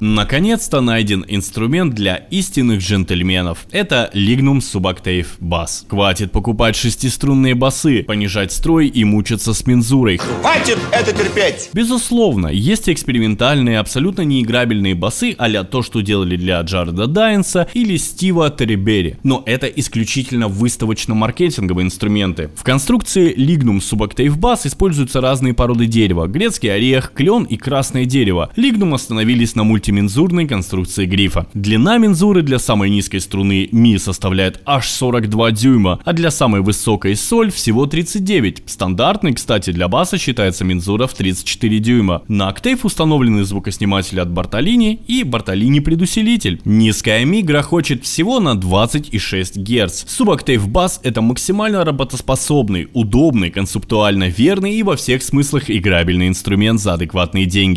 Наконец-то найден инструмент для истинных джентльменов. Это Lignum Subactave Bass. Хватит покупать шестиструнные басы, понижать строй и мучиться с мензурой. Хватит это терпеть! Безусловно, есть экспериментальные, абсолютно неиграбельные басы, а то, что делали для Джареда Дайнса или Стива Терибери. Но это исключительно выставочно-маркетинговые инструменты. В конструкции Lignum Subactave Bass используются разные породы дерева. Грецкий орех, клен и красное дерево. Lignum остановились на мультипликации мультимензурной конструкции грифа. Длина мензуры для самой низкой струны ми составляет аж 42 дюйма, а для самой высокой соль всего 39. Стандартный, кстати, для баса считается мензура в 34 дюйма. На Octave установлены звукосниматели от Бартолини и Бартолини предусилитель. Низкая ми грохочет всего на 26 Гц. Субоктейв бас это максимально работоспособный, удобный, концептуально верный и во всех смыслах играбельный инструмент за адекватные деньги.